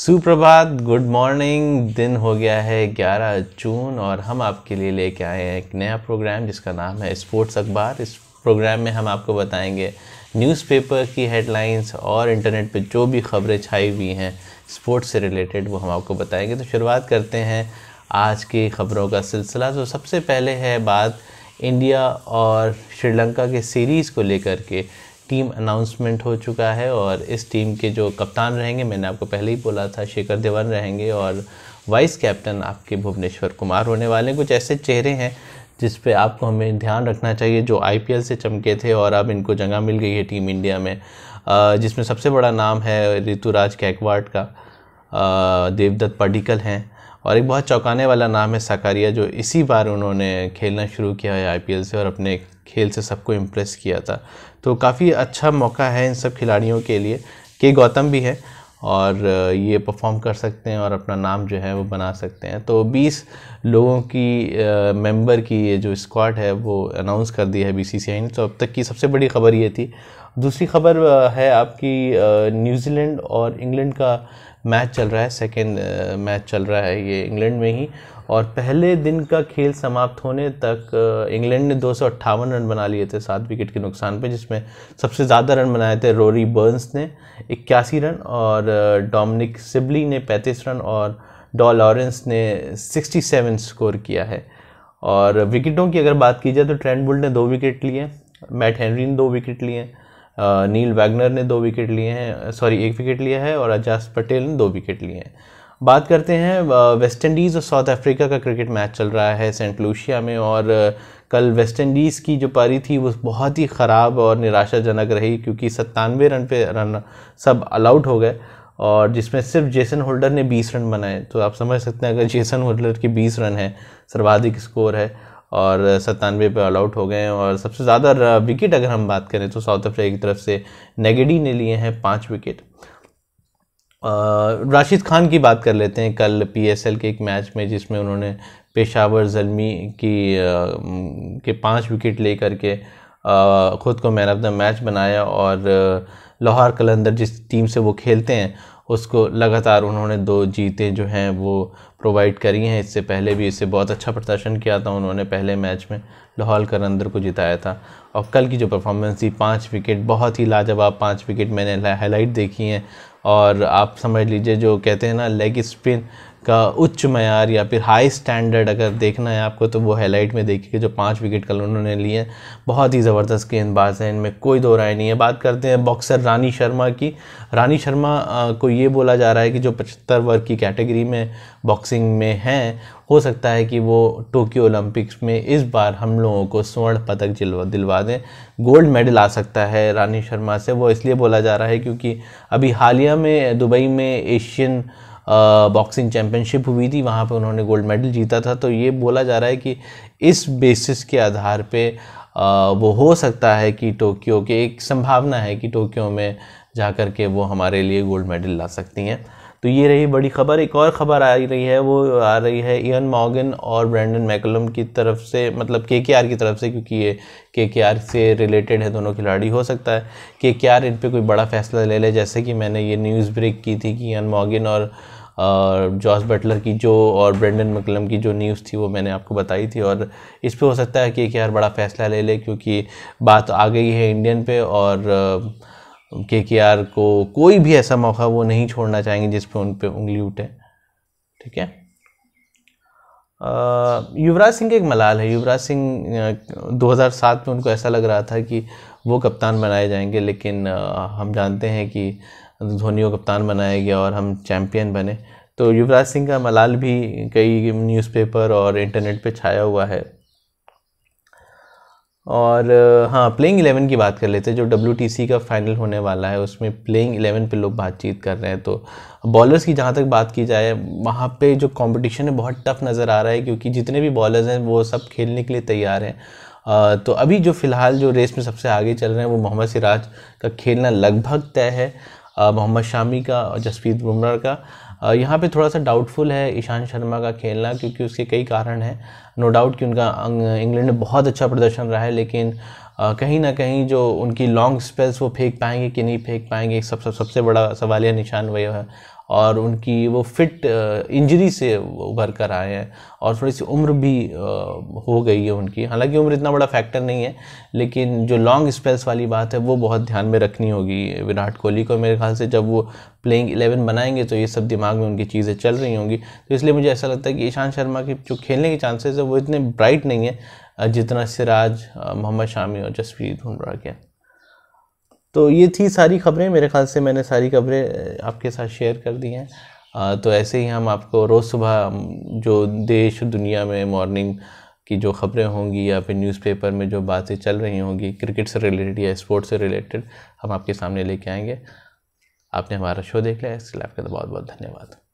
सुप्रभात good morning दिन हो गया है 11 जून और हम आपके लिए लेके आए हैं एक नया प्रोग्राम जिसका नाम है स्पोर्ट्स अखबार इस प्रोग्राम में हम आपको बताएंगे न्यूज़पेपर की हेडलाइंस और इंटरनेट पे जो भी खबरें छाई हुई हैं स्पोर्ट्स से रिलेटेड वो हम आपको बताएंगे तो शुरुआत करते हैं आज की खबरों का सिलसिला तो सबसे पहले है बात इंडिया और श्रीलंका के सीरीज़ को लेकर के टीम अनाउंसमेंट हो चुका है और इस टीम के जो कप्तान रहेंगे मैंने आपको पहले ही बोला था शेखर धवन रहेंगे और वाइस कैप्टन आपके भुवनेश्वर कुमार होने वाले कुछ ऐसे चेहरे हैं जिस पे आपको हमें ध्यान रखना चाहिए जो आईपीएल से चमके थे और अब इनको जगह मिल गई है टीम इंडिया में जिसमें सबसे बड़ा नाम है ऋतुराज कैकवाड का देवदत्त पडिकल हैं और एक बहुत चौंकाने वाला नाम है साकारिया जो इसी बार उन्होंने खेलना शुरू किया है आई से और अपने खेल से सबको इम्प्रेस किया था तो काफ़ी अच्छा मौका है इन सब खिलाड़ियों के लिए के गौतम भी है और ये परफॉर्म कर सकते हैं और अपना नाम जो है वो बना सकते हैं तो 20 लोगों की आ, मेंबर की ये जो स्क्वाड है वो अनाउंस कर दी है बीसीसीआई ने तो अब तक की सबसे बड़ी खबर ये थी दूसरी खबर है आपकी न्यूजीलैंड और इंग्लैंड का मैच चल रहा है सेकेंड मैच चल रहा है ये इंग्लैंड में ही और पहले दिन का खेल समाप्त होने तक इंग्लैंड ने दो रन बना लिए थे सात विकेट के नुकसान पे जिसमें सबसे ज़्यादा रन बनाए थे रोरी बर्न्स ने इक्यासी रन और डोमिनिक सिबली ने पैंतीस रन और डॉ लॉरेंस ने 67 स्कोर किया है और विकेटों की अगर बात की जाए तो ट्रेंड बुल्ट ने दो विकेट लिए मैट हेनरी ने दो विकेट लिए नील वैगनर ने दो विकेट लिए हैं सॉरी एक विकेट लिया है और अजाज पटेल ने दो विकेट लिए हैं बात करते हैं वेस्ट इंडीज़ और साउथ अफ्रीका का क्रिकेट मैच चल रहा है सेंट लूशिया में और कल वेस्ट इंडीज़ की जो पारी थी वो बहुत ही ख़राब और निराशाजनक रही क्योंकि सत्तानवे रन पे रन सब अलाउट हो गए और जिसमें सिर्फ जेसन होल्डर ने 20 रन बनाए तो आप समझ सकते हैं अगर जेसन होल्डर के 20 रन हैं सर्वाधिक स्कोर है और सत्तानवे पे ऑल आउट हो गए हैं और सबसे ज़्यादा विकेट अगर हम बात करें तो साउथ अफ्रीका की तरफ से नेगेडी ने लिए हैं पाँच विकेट राशिद खान की बात कर लेते हैं कल पीएसएल के एक मैच में जिसमें उन्होंने पेशावर जलमी की आ, के पाँच विकेट ले करके ख़ुद को मैन ऑफ द मैच बनाया और लाहौर कलंदर जिस टीम से वो खेलते हैं उसको लगातार उन्होंने दो जीतें जो हैं वो प्रोवाइड करी हैं इससे पहले भी इससे बहुत अच्छा प्रदर्शन किया था उन्होंने पहले मैच में लाहौल करंदर को जिताया था और कल की जो परफॉर्मेंस थी पाँच विकेट बहुत ही लाजवाब पाँच विकेट मैंने हाईलाइट देखी हैं और आप समझ लीजिए जो कहते हैं ना लेग स्पिन का उच्च मैार या फिर हाई स्टैंडर्ड अगर देखना है आपको तो वो हाईलाइट में देखिए जो पाँच विकेट कल उन्होंने लिए बहुत ही ज़बरदस्त गेंदबाज हैं इनमें कोई दो राय नहीं है बात करते हैं बॉक्सर रानी शर्मा की रानी शर्मा को ये बोला जा रहा है कि जो पचहत्तर वर्ग की कैटेगरी में बॉक्सिंग में हैं हो सकता है कि वो टोक्यो ओलंपिक्स में इस बार हम लोगों को स्वर्ण पदक दिलवा दें गोल्ड मेडल आ सकता है रानी शर्मा से वो इसलिए बोला जा रहा है क्योंकि अभी हालिया में दुबई में एशियन बॉक्सिंग चैम्पियनशिप हुई थी वहाँ पे उन्होंने गोल्ड मेडल जीता था तो ये बोला जा रहा है कि इस बेसिस के आधार पे आ, वो हो सकता है कि टोक्यो के एक संभावना है कि टोक्यो में जा कर के वो हमारे लिए गोल्ड मेडल ला सकती हैं तो ये रही बड़ी खबर एक और ख़बर आ रही है वो आ रही है इयन मॉगन और ब्रैंडन मैकलम की तरफ से मतलब के के आर की तरफ से क्योंकि ये के के आर से रिलेटेड है दोनों खिलाड़ी हो सकता है के के आर इन पर कोई बड़ा फैसला ले ले जैसे कि मैंने ये न्यूज़ ब्रेक की थी कि इयन मॉगन और जॉस बटलर की जो और ब्रेंडन मकलम की जो न्यूज़ थी वो मैंने आपको बताई थी और इस पर हो सकता है कि के यार बड़ा फैसला ले ले क्योंकि बात आ गई है इंडियन पे और के के आर को कोई भी ऐसा मौका वो नहीं छोड़ना चाहेंगे जिस पे उन पर उंगली उठे ठीक है युवराज सिंह एक मलाल है युवराज सिंह 2007 में उनको ऐसा लग रहा था कि वो कप्तान बनाए जाएंगे लेकिन आ, हम जानते हैं कि तो धोनी को कप्तान बनाया गया और हम चैम्पियन बने तो युवराज सिंह का मलाल भी कई न्यूज़पेपर और इंटरनेट पे छाया हुआ है और हाँ प्लेइंग एलेवन की बात कर लेते हैं जो डब्ल्यू का फाइनल होने वाला है उसमें प्लेइंग एलेवन पे लोग बातचीत कर रहे हैं तो बॉलर्स की जहाँ तक बात की जाए वहाँ पे जो कंपटीशन है बहुत टफ नज़र आ रहा है क्योंकि जितने भी बॉलर्स हैं वो सब खेलने के लिए तैयार हैं तो अभी जो फ़िलहाल जो रेस में सबसे आगे चल रहे हैं वो मोहम्मद सिराज का खेलना लगभग तय है मोहम्मद शामी का और जसप्रीत बुमराह का यहाँ पे थोड़ा सा डाउटफुल है ईशान शर्मा का खेलना क्योंकि उसके कई कारण हैं नो डाउट कि उनका इंग्लैंड में बहुत अच्छा प्रदर्शन रहा है लेकिन कहीं ना कहीं जो उनकी लॉन्ग स्पेल्स वो फेंक पाएंगे कि नहीं फेंक पाएंगे सब सब सबसे बड़ा सवालिया निशान वही है और उनकी वो फिट इंजरी से उभर कर आए हैं और थोड़ी सी उम्र भी हो गई है उनकी हालांकि उम्र इतना बड़ा फैक्टर नहीं है लेकिन जो लॉन्ग स्पेल्स वाली बात है वो बहुत ध्यान में रखनी होगी विराट कोहली को मेरे ख्याल से जब वो प्लेइंग एलेवन बनाएंगे तो ये सब दिमाग में उनकी चीज़ें चल रही होंगी तो इसलिए मुझे ऐसा लगता है कि ईशांत शर्मा के जो खेलने के चांसेस है वो इतने ब्राइट नहीं है जितना सिराज मोहम्मद शामी और जसवीर ढूंढ गया तो ये थी सारी खबरें मेरे ख्याल से मैंने सारी खबरें आपके साथ शेयर कर दी हैं तो ऐसे ही हम आपको रोज़ सुबह जो देश दुनिया में मॉर्निंग की जो खबरें होंगी या फिर न्यूज़पेपर में जो बातें चल रही होंगी क्रिकेट से रिलेटेड या स्पोर्ट्स से रिलेटेड हम आपके सामने लेके आएंगे आपने हमारा शो देख लिया इसके लिए आपका बहुत बहुत धन्यवाद